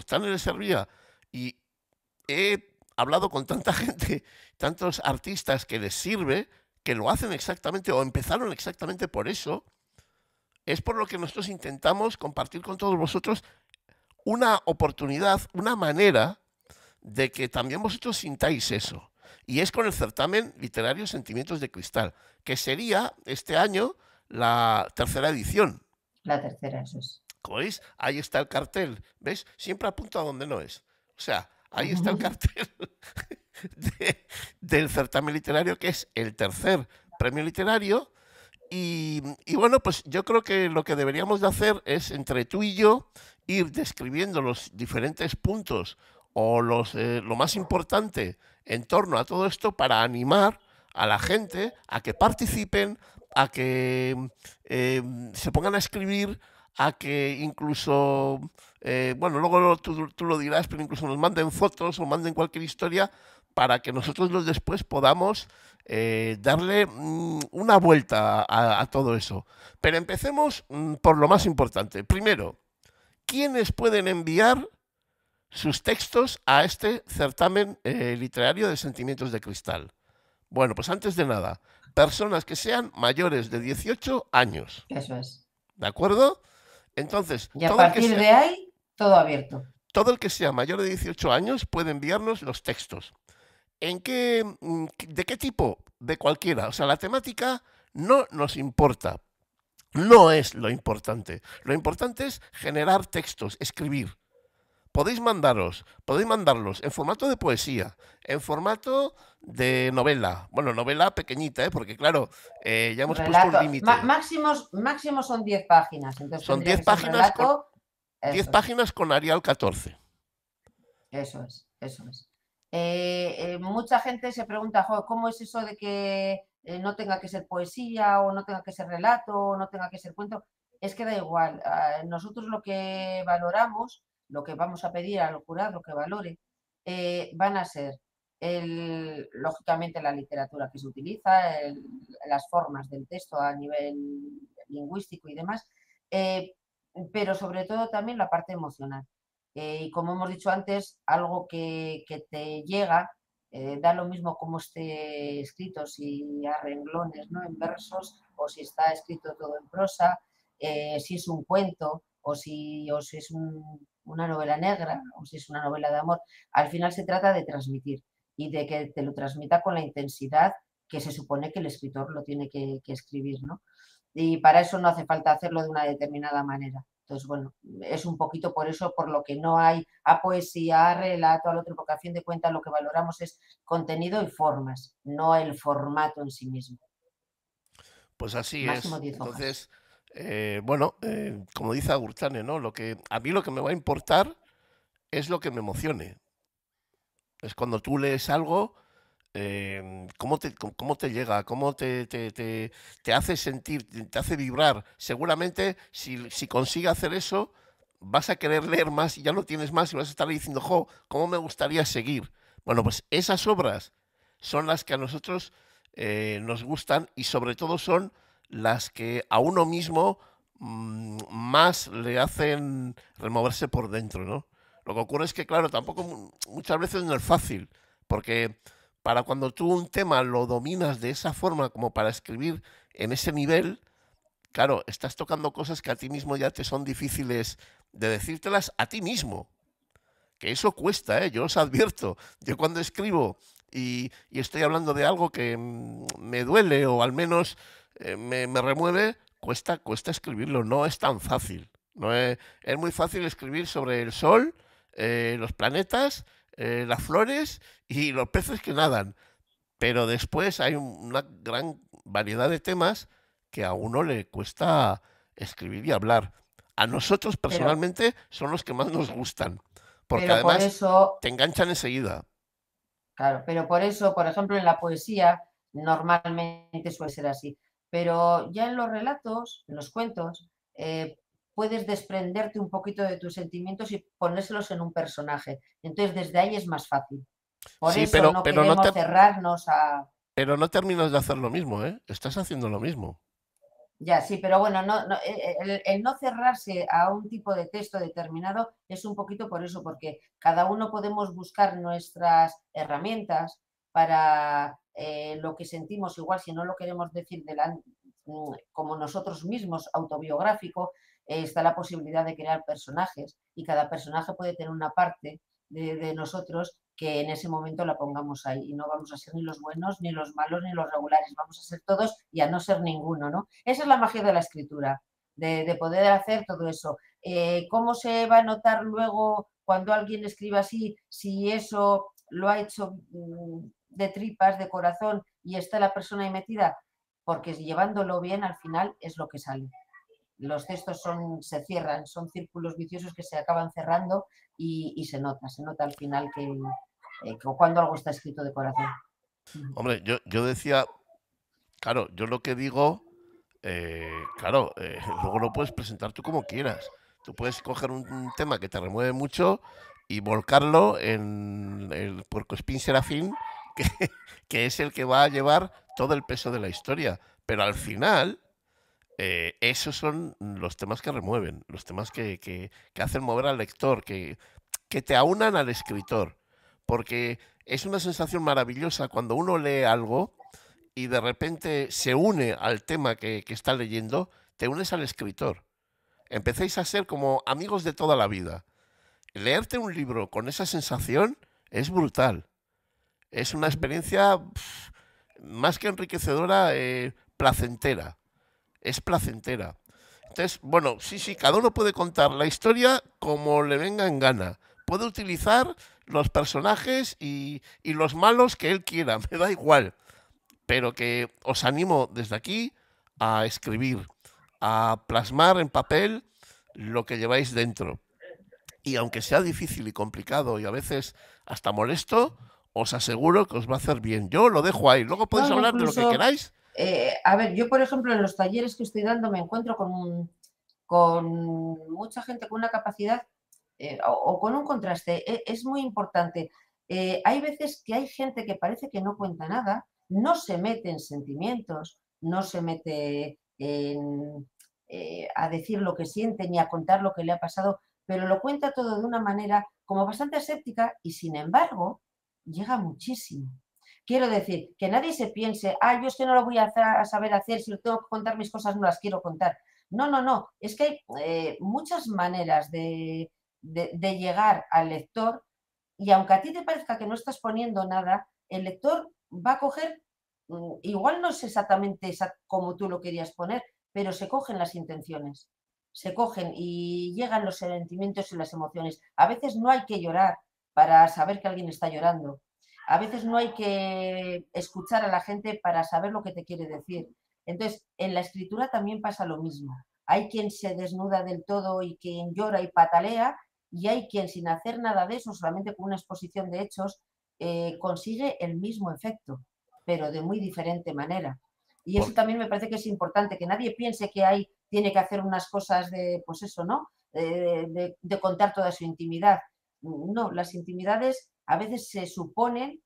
tanto le servía. Y he hablado con tanta gente, tantos artistas que les sirve, que lo hacen exactamente o empezaron exactamente por eso. Es por lo que nosotros intentamos compartir con todos vosotros una oportunidad, una manera de que también vosotros sintáis eso. Y es con el certamen literario Sentimientos de Cristal, que sería este año la tercera edición. La tercera, eso es. Como ahí está el cartel. ¿Ves? Siempre apunto a donde no es. O sea, ahí está el cartel del certamen literario, que es el tercer premio literario. Y, bueno, pues yo creo que lo que deberíamos de hacer es entre tú y yo ir describiendo los diferentes puntos o los, eh, lo más importante en torno a todo esto para animar a la gente a que participen, a que eh, se pongan a escribir, a que incluso, eh, bueno, luego tú, lo dirás, pero incluso nos manden fotos o manden cualquier historia para que nosotros los después podamos eh, darle mm, una vuelta a, todo eso. Pero empecemos mm, por lo más importante. Primero, ¿quiénes pueden enviar sus textos a este certamen eh, literario de sentimientos de cristal? Bueno, pues antes de nada, personas que sean mayores de 18 años. Eso es. ¿De acuerdo? Entonces, y a partir de ahí, todo abierto. Todo el que sea mayor de 18 años puede enviarnos los textos. ¿En mm, qué, ¿De qué tipo? De cualquiera. O sea, la temática no nos importa. No es lo importante. Lo importante es generar textos, escribir podéis mandaros, podéis mandarlos en formato de poesía, en formato de novela. Bueno, novela pequeñita, ¿eh? porque claro, eh, ya hemos puesto un límite. Máximos, máximos son 10 páginas. Entonces son 10 páginas, con, páginas con Arial 14. Eso es, eso es. Eh, mucha gente se pregunta, ¿cómo es eso de que no tenga que ser poesía o no tenga que ser relato o no tenga que ser cuento? Es que da igual. Ah, nosotros lo que valoramos lo que vamos a pedir al jurado que valore, eh, van a ser, lógicamente, la literatura que se utiliza, las formas del texto a nivel lingüístico y demás, eh, pero sobre todo también la parte emocional. Eh, y como hemos dicho antes, algo que, te llega, da lo mismo como esté escrito, si a renglones, ¿no? en versos, o si está escrito todo en prosa, si es un cuento, o si, o si es un una novela negra o si es una novela de amor, al final se trata de transmitir y de que te lo transmita con la intensidad que se supone que el escritor lo tiene que, escribir, ¿no? Y para eso no hace falta hacerlo de una determinada manera. Entonces, bueno, es un poquito por eso, por lo que no hay a poesía, a relato, a otro, porque a fin de cuentas lo que valoramos es contenido y formas, no el formato en sí mismo. Pues así es. Eh, bueno, eh, como dice Agurtane, ¿no? Lo que, a mí lo que me va a importar es lo que me emocione. Es cuando tú lees algo, eh, ¿cómo, te, llega, cómo te, hace sentir, te hace vibrar. Seguramente si, consigues consigue hacer eso, vas a querer leer más y ya no tienes más y vas a estar diciendo, jo, ¿cómo me gustaría seguir? Bueno, pues esas obras son las que a nosotros nos gustan y sobre todo son las que a uno mismo mm, más le hacen removerse por dentro, ¿no? Lo que ocurre es que, claro, tampoco muchas veces no es fácil, porque para cuando tú un tema lo dominas de esa forma como para escribir en ese nivel, claro, estás tocando cosas que a ti mismo ya te son difíciles de decírtelas a ti mismo. Que eso cuesta, ¿eh? yo os advierto. Yo cuando escribo y estoy hablando de algo que mm, me duele o al menos eh, me, remueve, cuesta, cuesta escribirlo, no es tan fácil. No es, muy fácil escribir sobre el sol, eh, los planetas, eh, las flores y los peces que nadan. Pero después hay una gran variedad de temas que a uno le cuesta escribir y hablar. A nosotros personalmente son los que más nos gustan, porque además te enganchan enseguida. Claro, pero por eso, por ejemplo, en la poesía normalmente suele ser así. Pero ya en los relatos, en los cuentos, eh, puedes desprenderte un poquito de tus sentimientos y ponérselos en un personaje. Entonces, desde ahí es más fácil. Por eso pero, no cerrarnos a. Pero no terminas de hacer lo mismo, ¿eh? Estás haciendo lo mismo. Ya, sí, pero bueno, eh, eh, el, no cerrarse a un tipo de texto determinado es un poquito por eso, porque cada uno podemos buscar nuestras herramientas para eh, lo que sentimos, igual si no lo queremos decir mm, como nosotros mismos, autobiográfico, eh, está la posibilidad de crear personajes y cada personaje puede tener una parte de, nosotros que en ese momento la pongamos ahí y no vamos a ser ni los buenos, ni los malos, ni los regulares, vamos a ser todos y a no ser ninguno, ¿no? Esa es la magia de la escritura, de, poder hacer todo eso. Eh, ¿Cómo se va a notar luego cuando alguien escribe así, si eso lo ha hecho mm, de tripas, de corazón y está la persona ahí metida, porque llevándolo bien al final es lo que sale. Los cestos son, se cierran, son círculos viciosos que se acaban cerrando y, se nota, se nota al final que, eh, cuando algo está escrito de corazón. Hombre, yo, decía, claro, yo lo que digo, eh, claro, eh, luego lo puedes presentar tú como quieras. Tú puedes coger un, tema que te remueve mucho y volcarlo en el spin serafín que, es el que va a llevar todo el peso de la historia. Pero al final, eh, esos son los temas que remueven, los temas que, hacen mover al lector, que, te aunan al escritor. Porque es una sensación maravillosa cuando uno lee algo y de repente se une al tema que está leyendo, te unes al escritor. Empecéis a ser como amigos de toda la vida. Leerte un libro con esa sensación es brutal es una experiencia más que enriquecedora, eh, placentera. Es placentera. Entonces, bueno, sí, sí, cada uno puede contar la historia como le venga en gana. Puede utilizar los personajes y, y los malos que él quiera, me da igual. Pero que os animo desde aquí a escribir, a plasmar en papel lo que lleváis dentro. Y aunque sea difícil y complicado y a veces hasta molesto, os aseguro que os va a hacer bien. Yo lo dejo ahí, luego podéis hablar de lo que queráis. Eh, a ver, yo por ejemplo en los talleres que estoy dando me encuentro con, con mucha gente con una capacidad eh, o, con un contraste. Eh, es muy importante. hay veces que hay gente que parece que no cuenta nada, no se mete en sentimientos, no se mete a decir lo que siente ni a contar lo que le ha pasado, pero lo cuenta todo de una manera como bastante aséptica y sin embargo llega muchísimo. Quiero decir, que nadie se piense, ah, yo es que no lo voy a, saber hacer, si lo tengo que contar mis cosas no las quiero contar. No, no, no, es que hay eh, muchas maneras de, de, de llegar al lector y aunque a ti te parezca que no estás poniendo nada, el lector va a coger, mm, igual no es exactamente como tú lo querías poner, pero se cogen las intenciones, se cogen y llegan los sentimientos y las emociones. A veces no hay que llorar, para saber que alguien está llorando. A veces no hay que escuchar a la gente para saber lo que te quiere decir. Entonces, en la escritura también pasa lo mismo. Hay quien se desnuda del todo y quien llora y patalea, y hay quien sin hacer nada de eso, solamente con una exposición de hechos, eh, consigue el mismo efecto, pero de muy diferente manera. Y eso también me parece que es importante, que nadie piense que hay, tiene que hacer unas cosas de, pues eso, ¿no? Eh, de contar toda su intimidad no, las intimidades a veces se suponen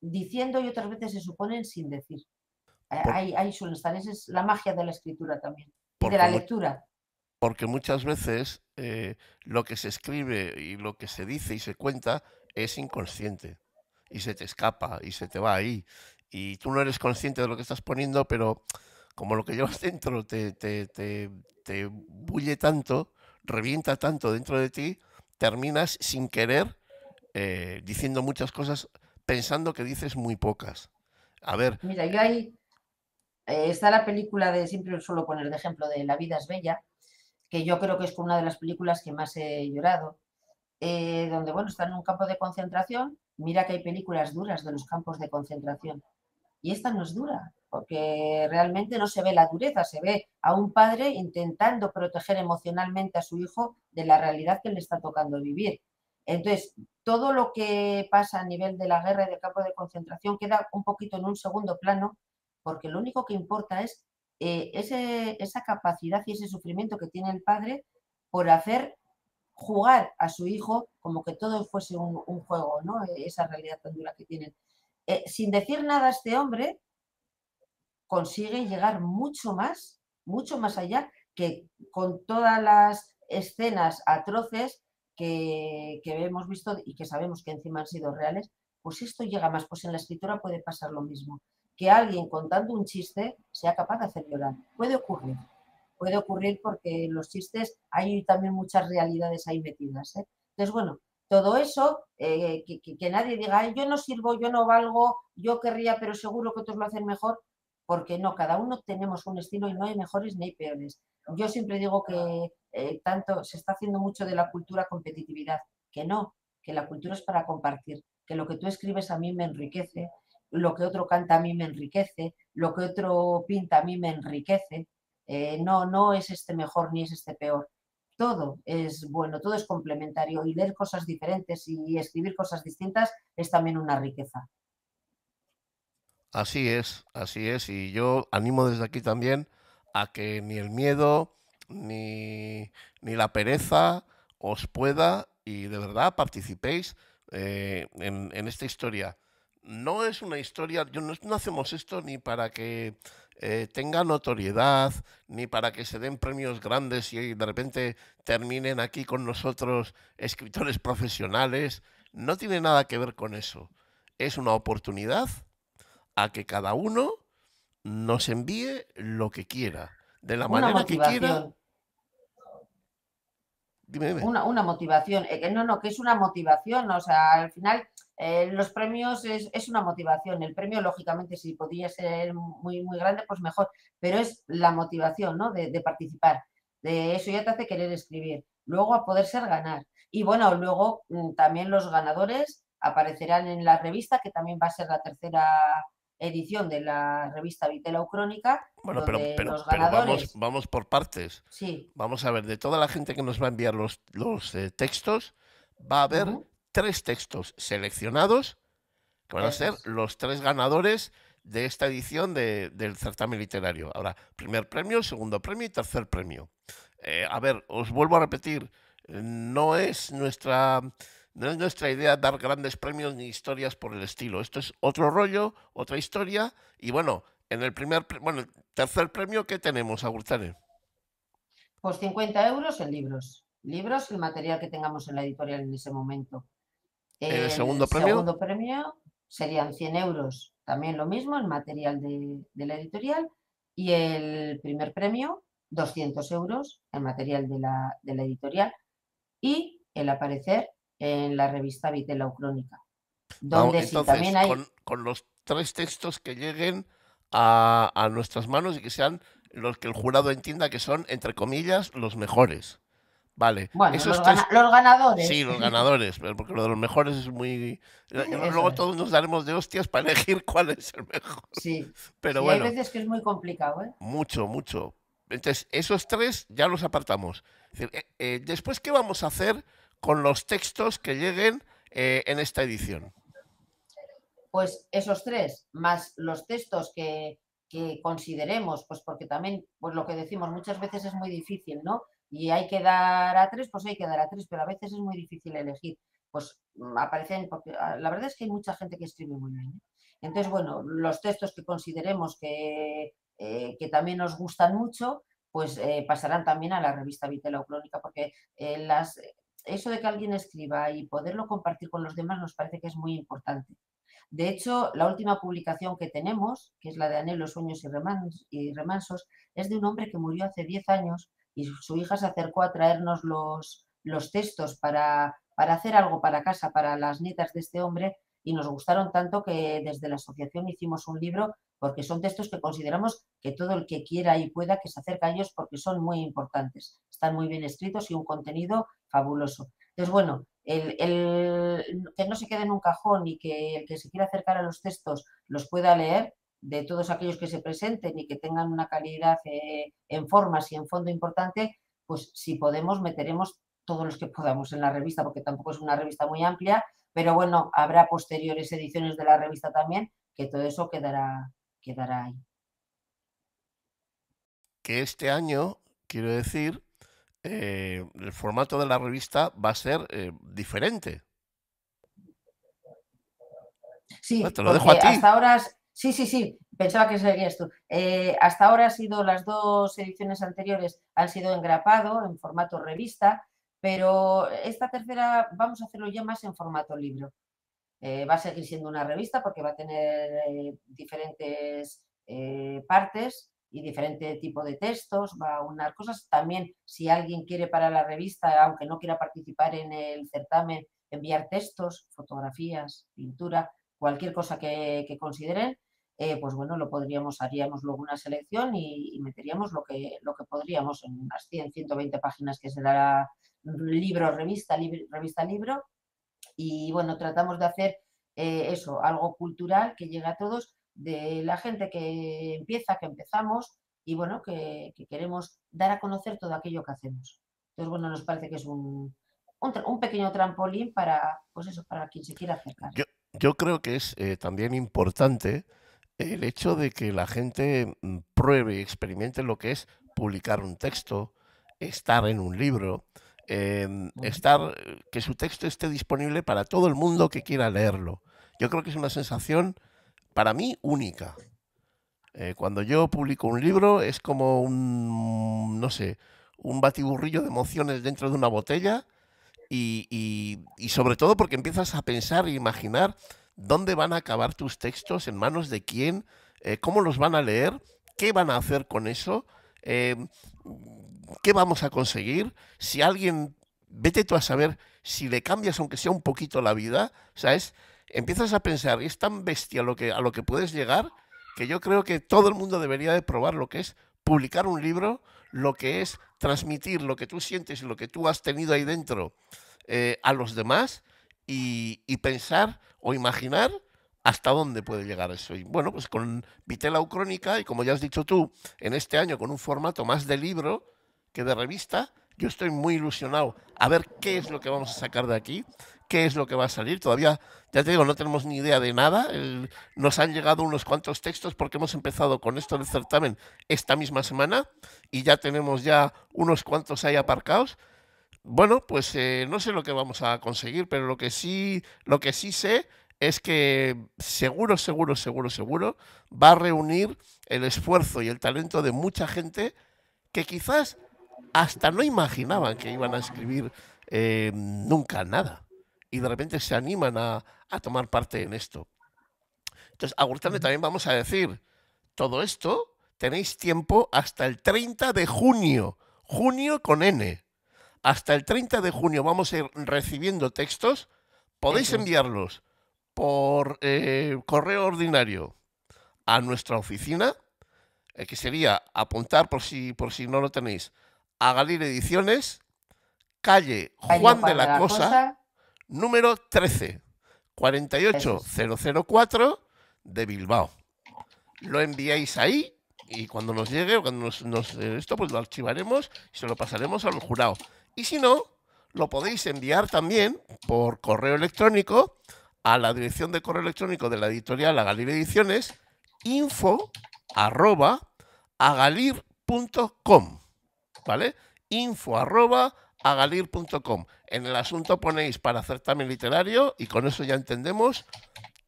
diciendo y otras veces se suponen sin decir. Hay, eh, ahí, suelen estar, esa es la magia de la escritura también, de la lectura. Porque muchas veces eh, lo que se escribe y lo que se dice y se cuenta es inconsciente y se te escapa y se te va ahí. Y tú no eres consciente de lo que estás poniendo, pero como lo que llevas dentro te, te, te bulle tanto, revienta tanto dentro de ti terminas sin querer eh, diciendo muchas cosas pensando que dices muy pocas. A ver. Mira, yo ahí eh, está la película de, siempre suelo poner de ejemplo, de La vida es bella, que yo creo que es una de las películas que más he llorado, eh, donde, bueno, está en un campo de concentración, mira que hay películas duras de los campos de concentración, y esta no es dura, porque realmente no se ve la dureza, se ve a un padre intentando proteger emocionalmente a su hijo de la realidad que le está tocando vivir. Entonces, todo lo que pasa a nivel de la guerra y del campo de concentración queda un poquito en un segundo plano, porque lo único que importa es eh, ese, esa capacidad y ese sufrimiento que tiene el padre por hacer jugar a su hijo como que todo fuese un, juego, ¿no? Esa realidad tan dura que tienen. Eh, sin decir nada a este hombre, consigue llegar mucho más, mucho más allá que con todas las escenas atroces que, hemos visto y que sabemos que encima han sido reales, pues esto llega más. Pues en la escritura puede pasar lo mismo. Que alguien contando un chiste sea capaz de hacer llorar. Puede ocurrir. Puede ocurrir porque en los chistes hay también muchas realidades ahí metidas. ¿eh? Entonces, bueno, todo eso, eh, que, nadie diga, yo no sirvo, yo no valgo, yo querría, pero seguro que otros lo hacen mejor, porque no, cada uno tenemos un estilo y no hay mejores ni hay peores. Yo siempre digo que eh, tanto se está haciendo mucho de la cultura competitividad, que no, que la cultura es para compartir, que lo que tú escribes a mí me enriquece, lo que otro canta a mí me enriquece, lo que otro pinta a mí me enriquece. Eh, no, no es este mejor ni es este peor. Todo es bueno, todo es complementario y leer cosas diferentes y escribir cosas distintas es también una riqueza. Así es, así es. Y yo animo desde aquí también a que ni el miedo, ni, la pereza os pueda y de verdad participéis eh, en, esta historia. No es una historia, yo no, hacemos esto ni para que eh, tenga notoriedad, ni para que se den premios grandes y de repente terminen aquí con nosotros escritores profesionales. No tiene nada que ver con eso. Es una oportunidad a que cada uno nos envíe lo que quiera, de la manera que quiera. Dime, Una, una, motivación, eh, no, no, que es una motivación, o sea, al final eh, los premios es, una motivación, el premio lógicamente si podía ser muy, muy grande, pues mejor, pero es la motivación, ¿no? de participar, de eso ya te hace querer escribir, luego a poder ser ganar, y bueno, luego mm, también los ganadores aparecerán en la revista, que también va a ser la tercera edición de la revista Vitela Crónica. Bueno, pero, vamos, por partes. Sí. Vamos a ver, de toda la gente que nos va a enviar los, eh, textos, va a haber tres textos seleccionados que van a ser los tres ganadores de esta edición del certamen literario. Ahora, primer premio, segundo premio y tercer premio. Eh, a ver, os vuelvo a repetir, no es nuestra no es nuestra idea dar grandes premios ni historias por el estilo. Esto es otro rollo, otra historia. Y bueno, en el primer, bueno, tercer premio, ¿qué tenemos, Agurtane? Pues 50 euros en libros. Libros, el material que tengamos en la editorial en ese momento. el, segundo premio? segundo premio serían 100 euros. También lo mismo, el material de, la editorial. Y el primer premio, 200 euros, el material de la, de la editorial. Y el aparecer en la revista Vitela Donde entonces, también hay... con, los tres textos que lleguen a, a nuestras manos y que sean los que el jurado entienda que son, entre comillas, los mejores. Vale. Bueno, los, ganadores. Sí, los ganadores, porque lo de los mejores es muy... Luego todos nos daremos de hostias para elegir cuál es el mejor. Sí, pero bueno. Hay veces que es muy complicado, ¿eh? Mucho, mucho. Entonces, esos tres ya los apartamos. Eh, eh, después, ¿qué vamos a hacer con los textos que lleguen eh, en esta edición? Pues esos tres, más los textos que, consideremos, pues porque también, pues lo que decimos, muchas veces es muy difícil, ¿no? Y hay que dar a tres, pues hay que dar a tres, pero a veces es muy difícil elegir. Pues aparecen, porque ah, la verdad es que hay mucha gente que escribe muy bien. ¿eh? Entonces, bueno, los textos que consideremos que, eh, que también nos gustan mucho, pues pasarán también a la revista Vitela Crónica, porque las, eso de que alguien escriba y poderlo compartir con los demás nos parece que es muy importante. De hecho, la última publicación que tenemos, que es la de Anhelos, Sueños y Remansos, es de un hombre que murió hace 10 años y su hija se acercó a traernos los, los textos para, para hacer algo para casa, para las nietas de este hombre, y nos gustaron tanto que desde la asociación hicimos un libro porque son textos que consideramos que todo el que quiera y pueda que se acerque a ellos porque son muy importantes están muy bien escritos y un contenido fabuloso. Entonces, bueno, el, que no se quede en un cajón y que el que se quiera acercar a los textos los pueda leer de todos aquellos que se presenten y que tengan una calidad eh, en formas y en fondo importante, pues si podemos meteremos todos los que podamos en la revista, porque tampoco es una revista muy amplia, pero bueno, habrá posteriores ediciones de la revista también, que todo eso quedará, quedará ahí. Que este año, quiero decir, eh, el formato de la revista va a ser eh, diferente. Sí, hasta ahora, sí, sí, sí, pensaba que sería esto, eh, hasta ahora han sido las dos ediciones anteriores han sido engrapado en formato revista, pero esta tercera vamos a hacerlo ya más en formato libro. va a seguir siendo una revista porque va a tener diferentes partes y diferente tipo de textos, va a unas cosas. También, si alguien quiere para la revista, aunque no quiera participar en el certamen, enviar textos, fotografías, pintura, cualquier cosa que, consideren, eh, pues bueno, lo podríamos, haríamos luego una selección y, meteríamos lo que, lo que podríamos en unas 100, 120 páginas que será libro, revista, libro, revista, libro. Y bueno, tratamos de hacer eh, eso, algo cultural que llegue a todos de la gente que empieza, que empezamos y bueno, que, queremos dar a conocer todo aquello que hacemos. Entonces, bueno, nos parece que es un, pequeño trampolín para, pues eso, para quien se quiera acercar. Yo, creo que es eh, también importante el hecho de que la gente mm, pruebe y experimente lo que es publicar un texto, estar en un libro, em, estar eh, que su texto esté disponible para todo el mundo que quiera leerlo. Yo creo que es una sensación para mí, única. Eh, cuando yo publico un libro es como un, no sé, un batiburrillo de emociones dentro de una botella y, sobre todo porque empiezas a pensar e imaginar dónde van a acabar tus textos, en manos de quién, eh, cómo los van a leer, qué van a hacer con eso, eh, qué vamos a conseguir, si alguien, vete tú a saber si le cambias aunque sea un poquito la vida, o sea, es, empiezas a pensar, y es tan bestia lo que, a lo que puedes llegar, que yo creo que todo el mundo debería de probar lo que es publicar un libro, lo que es transmitir lo que tú sientes y lo que tú has tenido ahí dentro eh, a los demás y, pensar o imaginar hasta dónde puede llegar eso. Y bueno, pues con Vitela Ucrónica y como ya has dicho tú, en este año con un formato más de libro que de revista, yo estoy muy ilusionado a ver qué es lo que vamos a sacar de aquí qué es lo que va a salir. Todavía, ya te digo, no tenemos ni idea de nada. nos han llegado unos cuantos textos porque hemos empezado con esto del certamen esta misma semana y ya tenemos ya unos cuantos ahí aparcados. Bueno, pues eh, no sé lo que vamos a conseguir, pero lo que sí, lo que sí sé es que seguro, seguro, seguro, seguro va a reunir el esfuerzo y el talento de mucha gente que quizás hasta no imaginaban que iban a escribir eh, nunca nada y de repente se animan a, tomar parte en esto. Entonces, a Gurtane también vamos a decir, todo esto tenéis tiempo hasta el 30 de junio, junio con N. Hasta el 30 de junio vamos a ir recibiendo textos, podéis enviarlos por eh, correo ordinario a nuestra oficina, eh, que sería apuntar por si, por si no lo tenéis, a Galir Ediciones, calle Juan, de la, Cosa número 13, 48004 de Bilbao. Lo enviáis ahí y cuando nos llegue o cuando nos, esto, pues lo archivaremos y se lo pasaremos al jurado. Y si no, lo podéis enviar también por correo electrónico a la dirección de correo electrónico de la editorial Agalir Ediciones, info arroba ¿vale? Info agalir.com. En el asunto ponéis para hacer también literario y con eso ya entendemos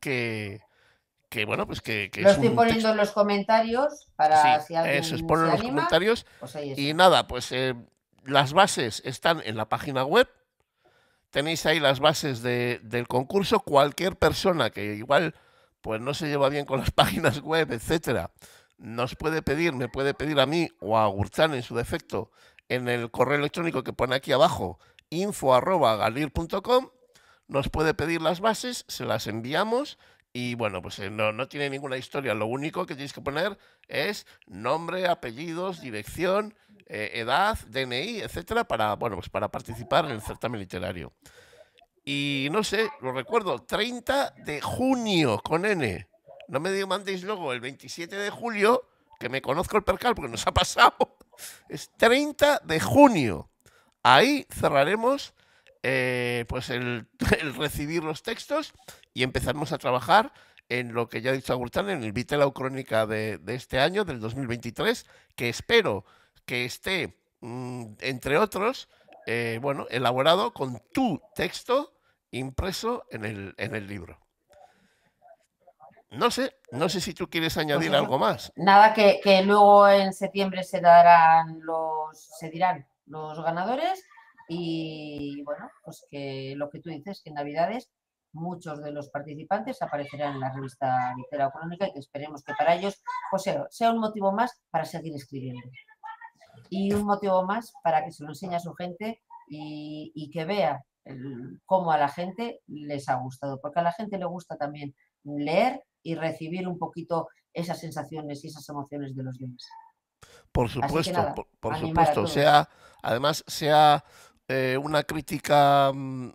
que, que bueno, pues que, lo estoy poniendo en los comentarios para si alguien eso es, los comentarios pues y nada, pues eh, las bases están en la página web. Tenéis ahí las bases de, del concurso. Cualquier persona que igual pues no se lleva bien con las páginas web, etcétera, nos puede pedir, me puede pedir a mí o a Gurchan en su defecto en el correo electrónico que pone aquí abajo, info.galir.com, nos puede pedir las bases, se las enviamos y bueno, pues eh, no, tiene ninguna historia. Lo único que tienes que poner es nombre, apellidos, dirección, eh, edad, DNI, etcétera, para, bueno, pues para participar en el certamen literario. Y no sé, lo recuerdo, 30 de junio con N. No me mandéis luego el 27 de julio que me conozco el percal porque nos ha pasado, es 30 de junio. Ahí cerraremos eh, pues el, recibir los textos y empezaremos a trabajar en lo que ya ha dicho Agurtán, en el la Crónica de, este año, del 2023, que espero que esté, mm, entre otros, eh, bueno, elaborado con tu texto impreso en el, en el libro. No sé, no sé si tú quieres pues añadir algo más. Nada, que, luego en septiembre se darán los, se dirán los ganadores y bueno, pues que lo que tú dices, que en Navidades muchos de los participantes aparecerán en la revista Litera Crónica y que esperemos que para ellos o pues sea, sea un motivo más para seguir escribiendo y un motivo más para que se lo enseñe a su gente y, que vea cómo a la gente les ha gustado, porque a la gente le gusta también leer y recibir un poquito esas sensaciones y esas emociones de los demás. Por supuesto, por, supuesto. Sea, además, sea eh, una crítica mm,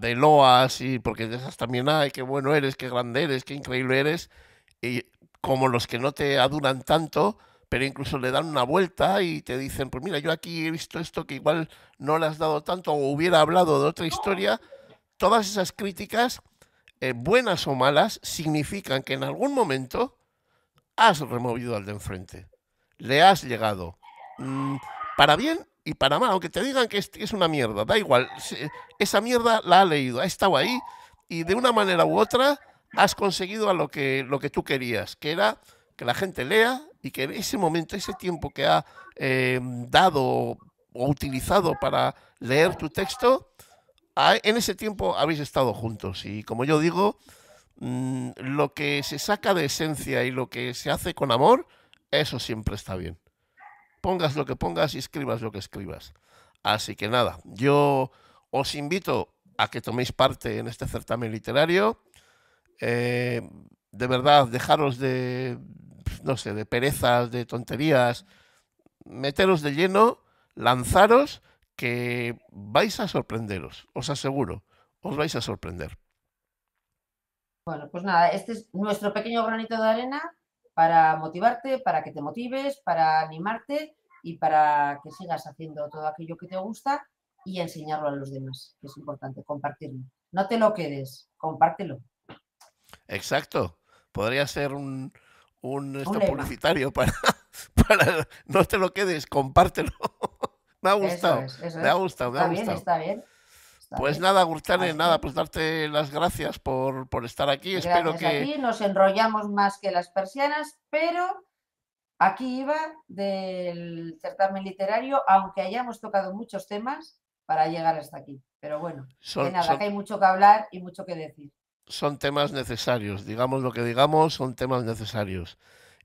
de loas, y porque de esas también hay, qué bueno eres, qué grande eres, qué increíble eres, y como los que no te aduran tanto, pero incluso le dan una vuelta y te dicen, pues mira, yo aquí he visto esto que igual no le has dado tanto o hubiera hablado de otra historia. Todas esas críticas eh, buenas o malas, significan que en algún momento has removido al de enfrente, le has llegado, mm, para bien y para mal, aunque te digan que es, una mierda, da igual, esa mierda la ha leído, ha estado ahí y de una manera u otra has conseguido a lo que, lo que tú querías, que era que la gente lea y que en ese momento, ese tiempo que ha eh, dado o utilizado para leer tu texto, Ah, en ese tiempo habéis estado juntos y como yo digo, mm, lo que se saca de esencia y lo que se hace con amor, eso siempre está bien. Pongas lo que pongas y escribas lo que escribas. Así que nada, yo os invito a que toméis parte en este certamen literario. Eh, de verdad, dejaros de, no sé, de perezas, de tonterías, meteros de lleno, lanzaros que vais a sorprenderos, os aseguro, os vais a sorprender. Bueno, pues nada, este es nuestro pequeño granito de arena para motivarte, para que te motives, para animarte y para que sigas haciendo todo aquello que te gusta y enseñarlo a los demás, que es importante, compartirlo. No te lo quedes, compártelo. Exacto. Podría ser un, un, publicitario para no te lo quedes, compártelo. me ha gustado. me ha gustado, me ha gustado. pues nada, Gurtane, nada, pues darte las gracias por, estar aquí. Espero que. Aquí nos enrollamos más que las persianas, pero aquí iba del certamen literario, aunque hayamos tocado muchos temas para llegar hasta aquí. Pero bueno, nada, hay mucho que hablar y mucho que decir son temas necesarios. Digamos lo que digamos, son temas necesarios.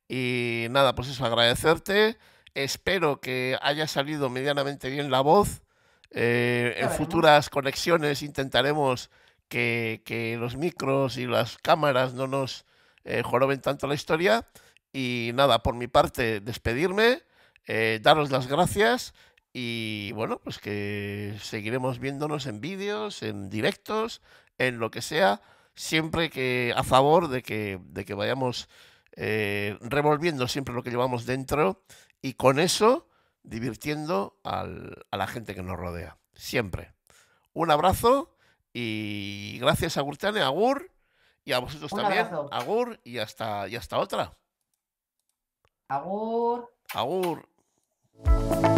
Y nada, pues eso, agradecerte Espero que haya salido medianamente bien la voz. Eh, en futuras conexiones intentaremos que, los micros y las cámaras no nos eh, joroben tanto la historia. Y nada, por mi parte, despedirme, eh, daros las gracias y bueno, pues que seguiremos viéndonos en vídeos, en directos, en lo que sea, siempre que a favor de que, de que vayamos revolviendo siempre lo que llevamos dentro y con eso divirtiendo a la gente que nos rodea. Siempre. Un abrazo y gracias a Gurtane, Agur y a vosotros Un también. Abrazo. Agur y hasta, y hasta otra. Agur. Agur.